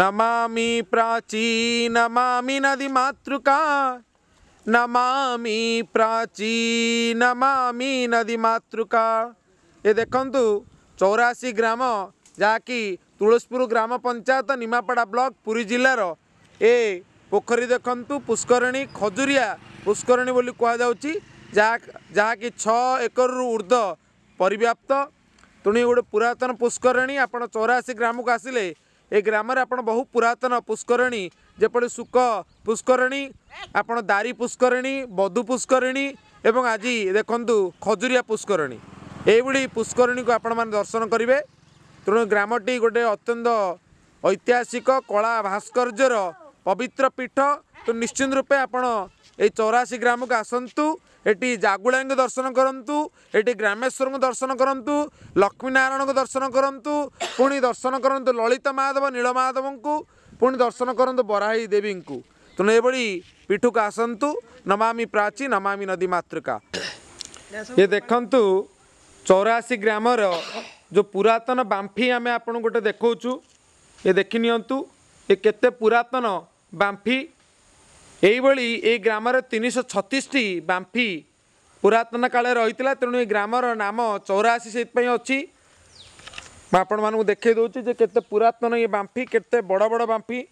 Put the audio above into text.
నమామి ప్రాచీ నమామి నది మాతృక నమామి ప్రాచీ నమామి నది మాతృక ଏ ଦେଖନ୍ତୁ ଚଉରାଶୀ ଗ୍ରାମ ଯାହାକି ତୁଳସୀପୁର ଗ୍ରାମ ପଞ୍ଚାୟତ ନିମାପଡ଼ା ବ୍ଲକ୍ ପୁରୀ ଜିଲ୍ଲାର ଏ ପୋଖରୀ ଦେଖନ୍ତୁ ପୁଷ୍କରଣୀ ଖଜୁରିଆ ପୁଷ୍କରଣୀ ବୋଲି କୁହାଯାଉଛି ଯାହା ଯାହାକି ଛଅ ଏକରରୁ ଉର୍ଦ୍ଧ୍ୱ ପରିବ୍ୟାପ୍ତ ତେଣୁ ଗୋଟେ ପୁରାତନ ପୁଷ୍କରଣୀ ଆପଣ ଚଉରାଶୀ ଗ୍ରାମକୁ ଆସିଲେ ଏ ଗ୍ରାମରେ ଆପଣ ବହୁ ପୁରାତନ ପୁଷ୍କରିଣୀ ଯେପରି ଶୁକ ପୁଷ୍କରିଣୀ ଆପଣ ଦାରି ପୁଷ୍କରିଣୀ ବଧୁ ପୁଷ୍କରିଣୀ ଏବଂ ଆଜି ଦେଖନ୍ତୁ ଖଜୁରିଆ ପୁଷ୍କରିଣୀ ଏଇଭଳି ପୁଷ୍କରିଣୀକୁ ଆପଣମାନେ ଦର୍ଶନ କରିବେ ତେଣୁ ଗ୍ରାମଟି ଗୋଟେ ଅତ୍ୟନ୍ତ ଐତିହାସିକ କଳା ଭାସ୍କର୍ଯ୍ୟର ପବିତ୍ର ପୀଠ ତେଣୁ ନିଶ୍ଚିନ୍ତ ରୂପେ ଆପଣ ଏଇ ଚଉରାଶୀ ଗ୍ରାମକୁ ଆସନ୍ତୁ ଏଠି ଜାଗୁଳାଙ୍କୁ ଦର୍ଶନ କରନ୍ତୁ ଏଠି ଗ୍ରାମେଶ୍ୱରଙ୍କୁ ଦର୍ଶନ କରନ୍ତୁ ଲକ୍ଷ୍ମୀନାରାୟଣଙ୍କୁ ଦର୍ଶନ କରନ୍ତୁ ପୁଣି ଦର୍ଶନ କରନ୍ତୁ ଲଳିତା ମହାଦେବ ନୀଳମାଧବଙ୍କୁ ପୁଣି ଦର୍ଶନ କରନ୍ତୁ ବରାହି ଦେବୀଙ୍କୁ ତେଣୁ ଏଭଳି ପିଠୁକୁ ଆସନ୍ତୁ ନମାମି ପ୍ରାଚୀ ନମାମି ନଦୀ ମାତୃକା ଏ ଦେଖନ୍ତୁ ଚଉରାଅଶୀ ଗ୍ରାମର ଯେଉଁ ପୁରାତନ ବାମ୍ଫି ଆମେ ଆପଣଙ୍କୁ ଗୋଟେ ଦେଖାଉଛୁ ଏ ଦେଖିନିଅନ୍ତୁ ଏ କେତେ ପୁରାତନ ବାମ୍ଫି ଏଇଭଳି ଏଇ ଗ୍ରାମରେ ତିନିଶହ ଛତିଶଟି ବାମ୍ଫି ପୁରାତନ କାଳରେ ରହିଥିଲା ତେଣୁ ଏ ଗ୍ରାମର ନାମ ଚଉରାଅଶୀ ସେଇଥିପାଇଁ ଅଛି मैं आपण मानक देखे दूची जे ये बांफी के बड़ बड़ बांफी